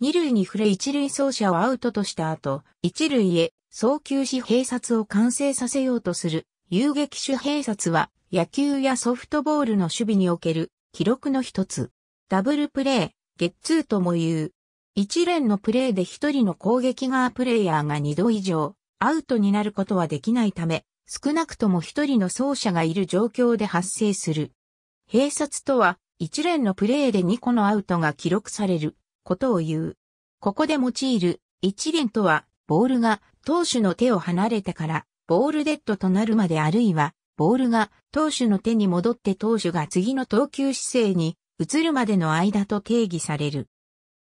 二塁に触れ一塁走者をアウトとした後、一塁へ送球し閉殺を完成させようとする遊撃手閉殺は野球やソフトボールの守備における記録の一つ。ダブルプレー、ゲッツーとも言う。一連のプレーで一人の攻撃側プレイヤーが二度以上アウトになることはできないため、少なくとも一人の走者がいる状況で発生する。閉殺とは一連のプレーで2個のアウトが記録されることを言う。ここで用いる一連とは、ボールが投手の手を離れてから、ボールデッドとなるまであるいは、ボールが投手の手に戻って投手が次の投球姿勢に移るまでの間と定義される。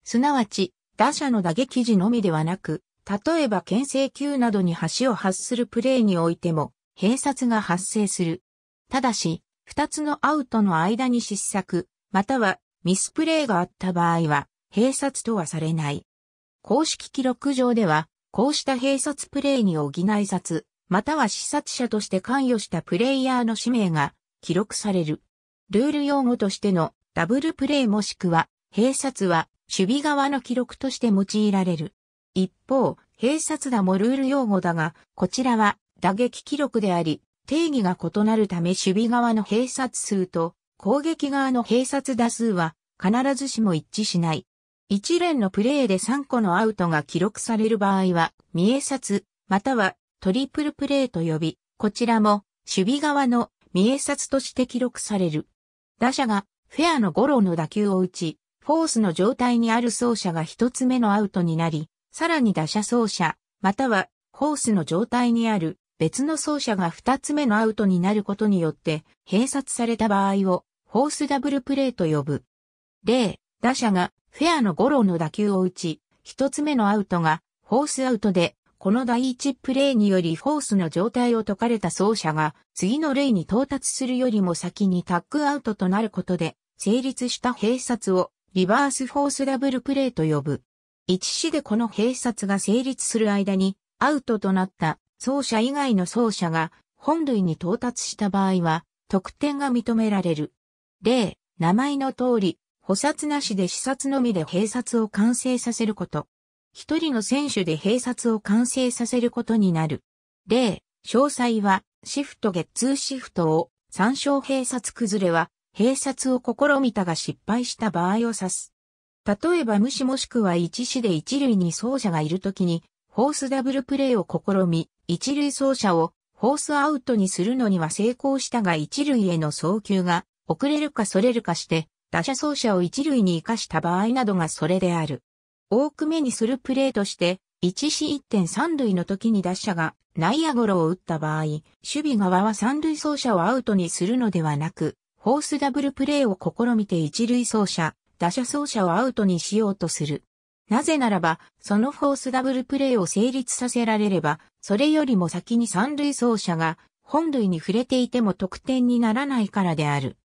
すなわち、打者の打撃時のみではなく、例えば牽制球などに橋を発するプレーにおいても、併殺が発生する。ただし、二つのアウトの間に失策、またはミスプレーがあった場合は、閉殺とはされない。公式記録上では、こうした併殺プレイに補い殺、または視察者として関与したプレイヤーの氏名が記録される。ルール用語としてのダブルプレイもしくは、閉殺は守備側の記録として用いられる。一方、併殺打もルール用語だが、こちらは打撃記録であり、定義が異なるため守備側の併殺数と攻撃側の併殺打数は必ずしも一致しない。一連のプレーで3個のアウトが記録される場合は、三重札、またはトリプルプレーと呼び、こちらも守備側の三重札として記録される。打者がフェアのゴロの打球を打ち、フォースの状態にある走者が一つ目のアウトになり、さらに打者走者、またはホースの状態にある別の走者が二つ目のアウトになることによって併殺された場合をホースダブルプレーと呼ぶ。例、打者がフェアのゴロの打球を打ち、一つ目のアウトがフォースアウトで、この第一プレイによりフォースの状態を解かれた走者が次のレイに到達するよりも先にタックアウトとなることで成立した併殺をリバースフォースダブルプレイと呼ぶ。一死でこの併殺が成立する間にアウトとなった走者以外の走者が本類に到達した場合は得点が認められる。例、名前の通り補殺なしで視察のみで閉殺を完成させること。一人の選手で閉殺を完成させることになる。例、詳細は、シフト月ーシフトを、参照閉殺崩れは、閉殺を試みたが失敗した場合を指す。例えば無視もしくは一死で一塁に走者がいるときに、フォースダブルプレーを試み、一塁走者をフォースアウトにするのには成功したが一塁への送球が遅れるかそれるかして、打者走者を一塁に生かした場合などがそれである。多く目にするプレーとして、1死1.3塁の時に打者が内野ゴロを打った場合、守備側は三塁走者をアウトにするのではなく、フォースダブルプレーを試みて一塁走者、打者走者をアウトにしようとする。なぜならば、そのフォースダブルプレーを成立させられれば、それよりも先に三塁走者が本塁に触れていても得点にならないからである。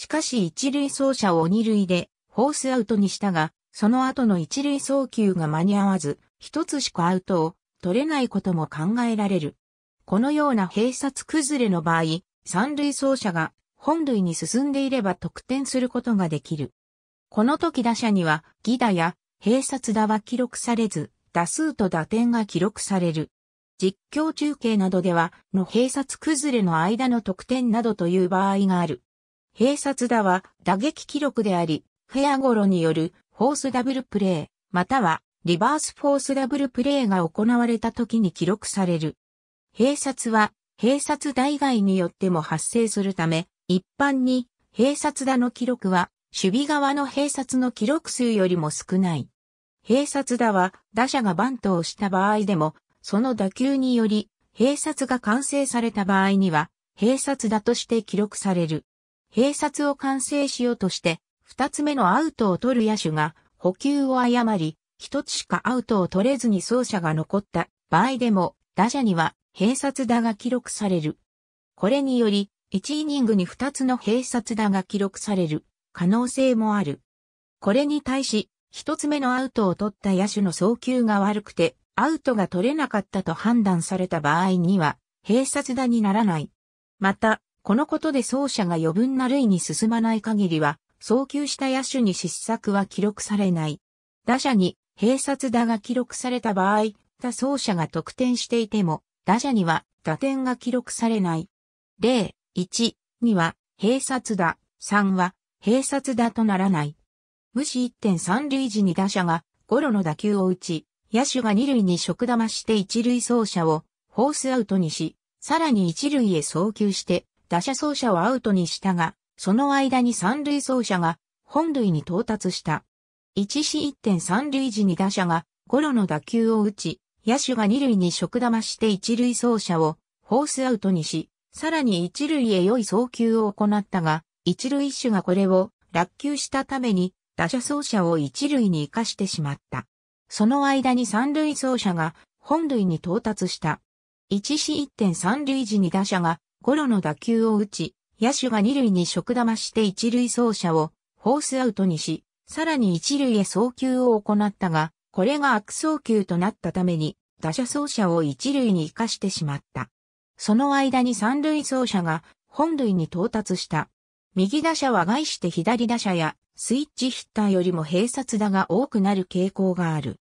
しかし一塁走者を二塁でフォースアウトにしたが、その後の一塁送球が間に合わず、一つしかアウトを取れないことも考えられる。このような併殺崩れの場合、三塁走者が本塁に進んでいれば得点することができる。この時打者には、ギ打や併殺打は記録されず、打数と打点が記録される。実況中継などでは、の併殺崩れの間の得点などという場合がある。併殺打は打撃記録であり、フェアゴロによるフォースダブルプレー、またはリバースフォースダブルプレーが行われた時に記録される。併殺は、併殺打以外によっても発生するため、一般に併殺打の記録は、守備側の併殺の記録数よりも少ない。併殺打は、打者がバントをした場合でも、その打球により、併殺が完成された場合には、併殺打として記録される。併殺を完成しようとして、二つ目のアウトを取る野手が補給を誤り、一つしかアウトを取れずに走者が残った場合でも、打者には併殺打が記録される。これにより、一イニングに二つの併殺打が記録される可能性もある。これに対し、一つ目のアウトを取った野手の送球が悪くて、アウトが取れなかったと判断された場合には、併殺打にならない。また、このことで走者が余分な塁に進まない限りは、送球した野手に失策は記録されない。打者に併殺打が記録された場合、他走者が得点していても、打者には打点が記録されない。0、1、2は併殺打、3は併殺打とならない。無視1.3塁時に打者がゴロの打球を打ち、野手が2塁に食玉して1塁走者をフォースアウトにし、さらに1塁へ送球して打者走者をアウトにしたが、その間に三塁走者が本塁に到達した。1死1点三塁時に打者がゴロの打球を打ち、野手が二塁に食玉して一塁走者をフォースアウトにし、さらに一塁へ良い送球を行ったが、一塁手がこれを落球したために打者走者を一塁に生かしてしまった。その間に三塁走者が本塁に到達した。1死1点三塁時に打者がゴロの打球を打ち、野手が二塁に食玉して一塁走者をフォースアウトにし、さらに一塁へ送球を行ったが、これが悪送球となったために、打者走者を一塁に生かしてしまった。その間に三塁走者が本塁に到達した。右打者は外して左打者やスイッチヒッターよりも併殺打が多くなる傾向がある。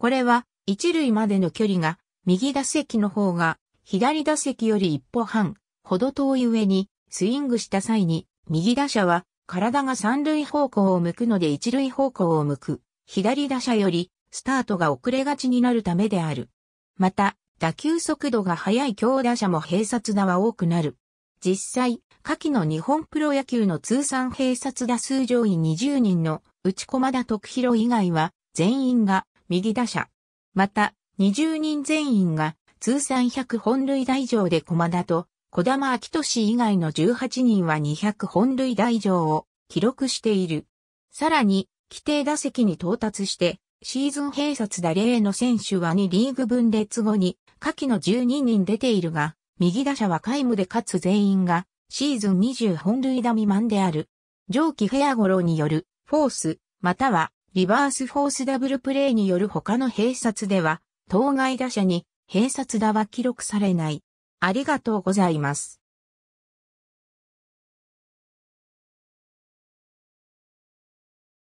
これは一塁までの距離が右打席の方が左打席より一歩半ほど遠い上に、スイングした際に、右打者は、体が三塁方向を向くので一塁方向を向く、左打者より、スタートが遅れがちになるためである。また、打球速度が速い強打者も併殺打は多くなる。実際、下記の日本プロ野球の通算併殺打数上位20人の内駒田徳弘以外は全員が右打者。また、20人全員が通算100本塁打以上で駒田と小玉明俊以外の18人は200本塁打以上を記録している。さらに、規定打席に到達して、シーズン併殺打例の選手は2リーグ分列後に、下記の12人出ているが、右打者は皆無でかつ全員が、シーズン20本塁打未満である。上記フェアゴロによる、フォース、または、リバースフォースダブルプレイによる他の併殺では、当該打者に、併殺打は記録されない。ありがとうございます。